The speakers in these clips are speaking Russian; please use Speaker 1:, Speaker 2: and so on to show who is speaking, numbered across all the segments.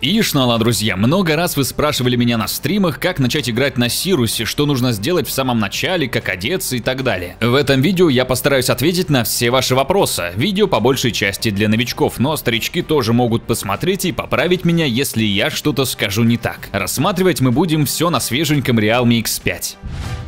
Speaker 1: И шнала, друзья, много раз вы спрашивали меня на стримах, как начать играть на Сирусе, что нужно сделать в самом начале, как одеться и так далее. В этом видео я постараюсь ответить на все ваши вопросы. Видео по большей части для новичков, но старички тоже могут посмотреть и поправить меня, если я что-то скажу не так. Рассматривать мы будем все на свеженьком Realme X5.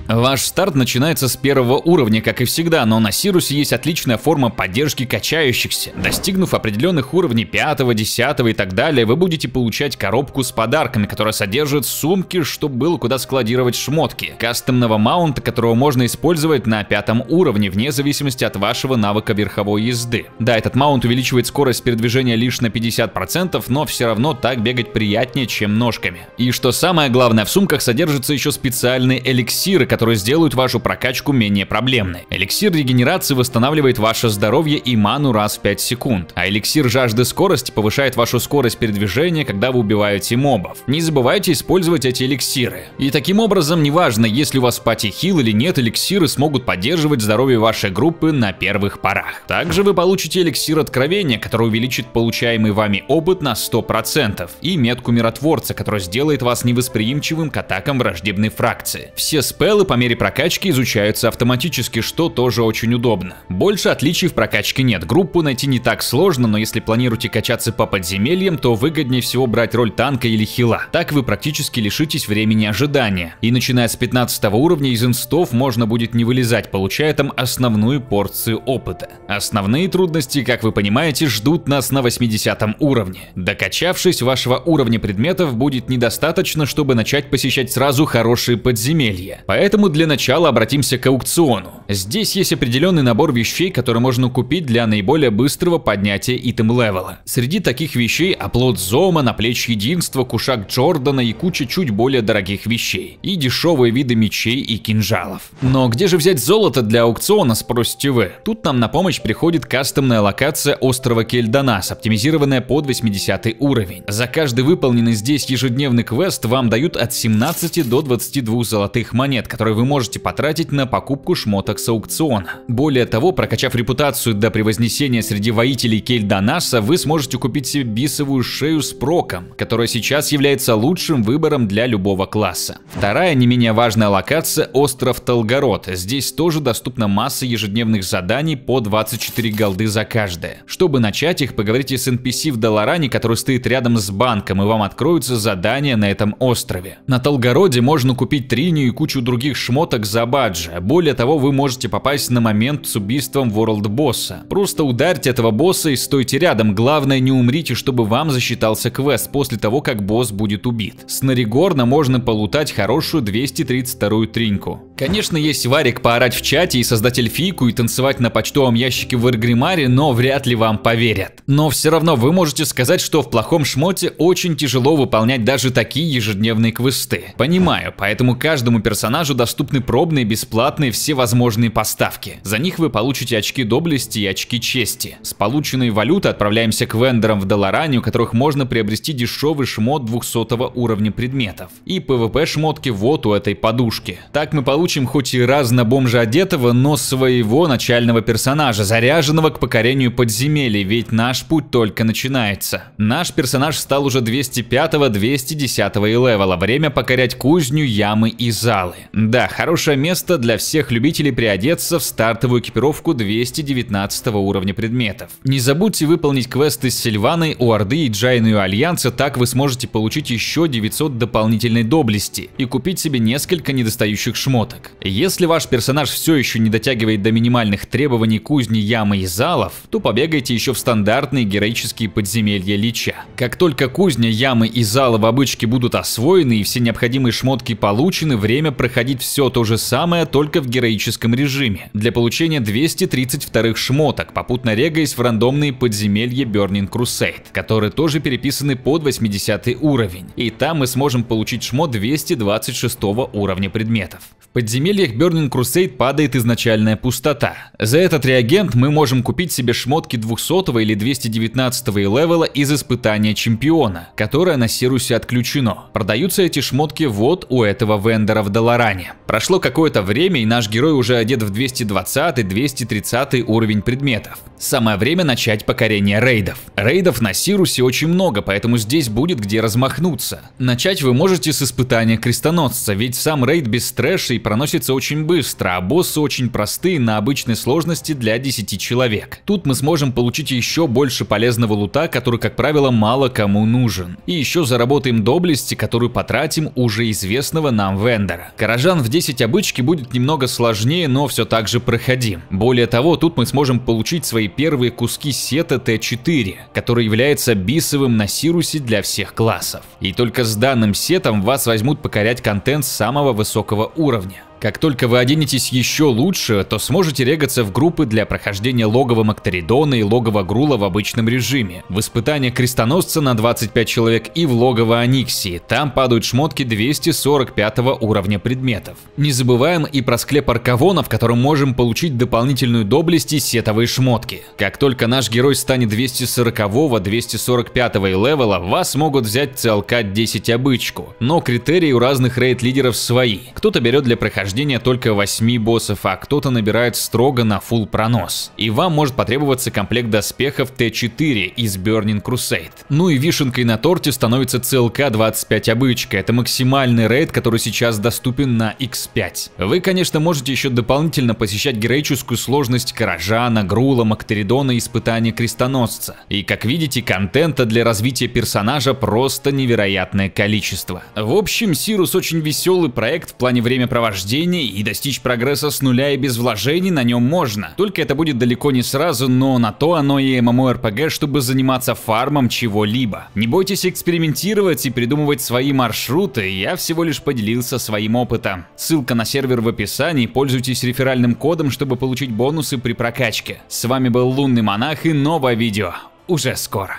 Speaker 1: Ваш старт начинается с первого уровня, как и всегда, но на Сирусе есть отличная форма поддержки качающихся. Достигнув определенных уровней 5, 10 и так далее, вы будете получать коробку с подарками, которая содержит сумки, чтобы было куда складировать шмотки, кастомного маунта, которого можно использовать на пятом уровне, вне зависимости от вашего навыка верховой езды. Да, этот маунт увеличивает скорость передвижения лишь на 50%, но все равно так бегать приятнее, чем ножками. И что самое главное, в сумках содержатся еще специальные эликсиры, которые сделают вашу прокачку менее проблемной. Эликсир регенерации восстанавливает ваше здоровье и ману раз в 5 секунд, а эликсир жажды скорости повышает вашу скорость передвижения, когда вы убиваете мобов. Не забывайте использовать эти эликсиры. И таким образом, неважно, если у вас пати хил или нет, эликсиры смогут поддерживать здоровье вашей группы на первых порах. Также вы получите эликсир откровения, который увеличит получаемый вами опыт на 100%, и метку миротворца, который сделает вас невосприимчивым к атакам враждебной фракции. Все спеллы Материалы по мере прокачки изучаются автоматически, что тоже очень удобно. Больше отличий в прокачке нет, группу найти не так сложно, но если планируете качаться по подземельям, то выгоднее всего брать роль танка или хила. Так вы практически лишитесь времени ожидания. И начиная с 15 уровня из инстов можно будет не вылезать, получая там основную порцию опыта. Основные трудности, как вы понимаете, ждут нас на 80 уровне. Докачавшись, вашего уровня предметов будет недостаточно, чтобы начать посещать сразу хорошие подземелья. Поэтому Поэтому для начала обратимся к аукциону. Здесь есть определенный набор вещей, которые можно купить для наиболее быстрого поднятия итем-левела. Среди таких вещей оплот Зома, наплечь единства, кушак Джордана и куча чуть более дорогих вещей. И дешевые виды мечей и кинжалов. Но где же взять золото для аукциона, спросите вы? Тут нам на помощь приходит кастомная локация острова Кельдонас, оптимизированная под 80 уровень. За каждый выполненный здесь ежедневный квест вам дают от 17 до 22 золотых монет, которые который вы можете потратить на покупку шмоток с аукциона. Более того, прокачав репутацию до превознесения среди воителей Кельданаса, вы сможете купить себе бисовую шею с проком, которая сейчас является лучшим выбором для любого класса. Вторая не менее важная локация – остров Толгород. Здесь тоже доступна масса ежедневных заданий по 24 голды за каждое. Чтобы начать их, поговорите с NPC в Долоране, который стоит рядом с банком, и вам откроются задания на этом острове. На Толгороде можно купить триню и кучу других таких шмоток за баджи. Более того, вы можете попасть на момент с убийством World босса. Просто ударьте этого босса и стойте рядом. Главное, не умрите, чтобы вам засчитался квест после того, как босс будет убит. С Наригорна можно полутать хорошую 232 триньку. Конечно, есть варик поорать в чате и создать эльфийку и танцевать на почтовом ящике в Эргримаре, но вряд ли вам поверят. Но все равно вы можете сказать, что в плохом шмоте очень тяжело выполнять даже такие ежедневные квесты. Понимаю, поэтому каждому персонажу доступны пробные, бесплатные, всевозможные поставки. За них вы получите очки доблести и очки чести. С полученной валюты отправляемся к вендорам в Долоране, у которых можно приобрести дешевый шмот 200 уровня предметов. И ПВП шмотки вот у этой подушки. Так мы получим получим хоть и разнобом же одетого, но своего начального персонажа, заряженного к покорению подземелий, ведь наш путь только начинается. Наш персонаж стал уже 205-210 и левела, время покорять кузню, ямы и залы. Да, хорошее место для всех любителей приодеться в стартовую экипировку 219 уровня предметов. Не забудьте выполнить квесты с Сильваной, у Орды и Джайну Альянса, так вы сможете получить еще 900 дополнительной доблести и купить себе несколько недостающих шмотов отработок. Если ваш персонаж все еще не дотягивает до минимальных требований кузни ямы и залов, то побегайте еще в стандартные героические подземелья Лича. Как только кузня, ямы и залы в обычке будут освоены и все необходимые шмотки получены, время проходить все то же самое, только в героическом режиме, для получения 232 шмоток, попутно регаясь в рандомные подземелья Burning Crusade, которые тоже переписаны под 80 уровень, и там мы сможем получить шмот 226 уровня предметов. В подземельях Burning Crusade падает изначальная пустота. За этот реагент мы можем купить себе шмотки 200 или 219 левела из испытания чемпиона, которое на Сирусе отключено. Продаются эти шмотки вот у этого вендора в Долоране. Прошло какое-то время и наш герой уже одет в 220-230 уровень предметов. Самое время начать покорение рейдов. Рейдов на Сирусе очень много, поэтому здесь будет где размахнуться. Начать вы можете с испытания крестоносца, ведь сам рейд без трэша и проносится очень быстро, а боссы очень простые на обычной сложности для 10 человек. Тут мы сможем получить еще больше полезного лута, который, как правило, мало кому нужен. И еще заработаем доблести, которую потратим уже известного нам вендора. Горожан в 10 обычки будет немного сложнее, но все так же проходим. Более того, тут мы сможем получить свои первые куски сета Т4, который является бисовым на Сирусе для всех классов. И только с данным сетом вас возьмут покорять контент самого высокого уровня. Как только вы оденетесь еще лучше, то сможете регаться в группы для прохождения логова Макторидона и логова Грула в обычном режиме, в испытание Крестоносца на 25 человек и в логово Аниксии, там падают шмотки 245 уровня предметов. Не забываем и про склеп Аркавона, в котором можем получить дополнительную доблесть и сетовые шмотки. Как только наш герой станет 240-го, 245-го и левела, вас могут взять целка 10 обычку, но критерии у разных рейд-лидеров свои. Кто-то берет для прохождения прохождения только 8 боссов, а кто-то набирает строго на full пронос. И вам может потребоваться комплект доспехов Т4 из Burning Crusade. Ну и вишенкой на торте становится CLK-25 обычка, это максимальный рейд, который сейчас доступен на X5. Вы, конечно, можете еще дополнительно посещать героическую сложность Каражана, Грула, Мактеридона и испытания Крестоносца. И как видите, контента для развития персонажа просто невероятное количество. В общем, Сирус очень веселый проект в плане времяпровождения, обучения и достичь прогресса с нуля и без вложений на нем можно. Только это будет далеко не сразу, но на то оно и MMORPG, чтобы заниматься фармом чего-либо. Не бойтесь экспериментировать и придумывать свои маршруты, я всего лишь поделился своим опытом. Ссылка на сервер в описании, пользуйтесь реферальным кодом, чтобы получить бонусы при прокачке. С вами был Лунный Монах и новое видео уже скоро.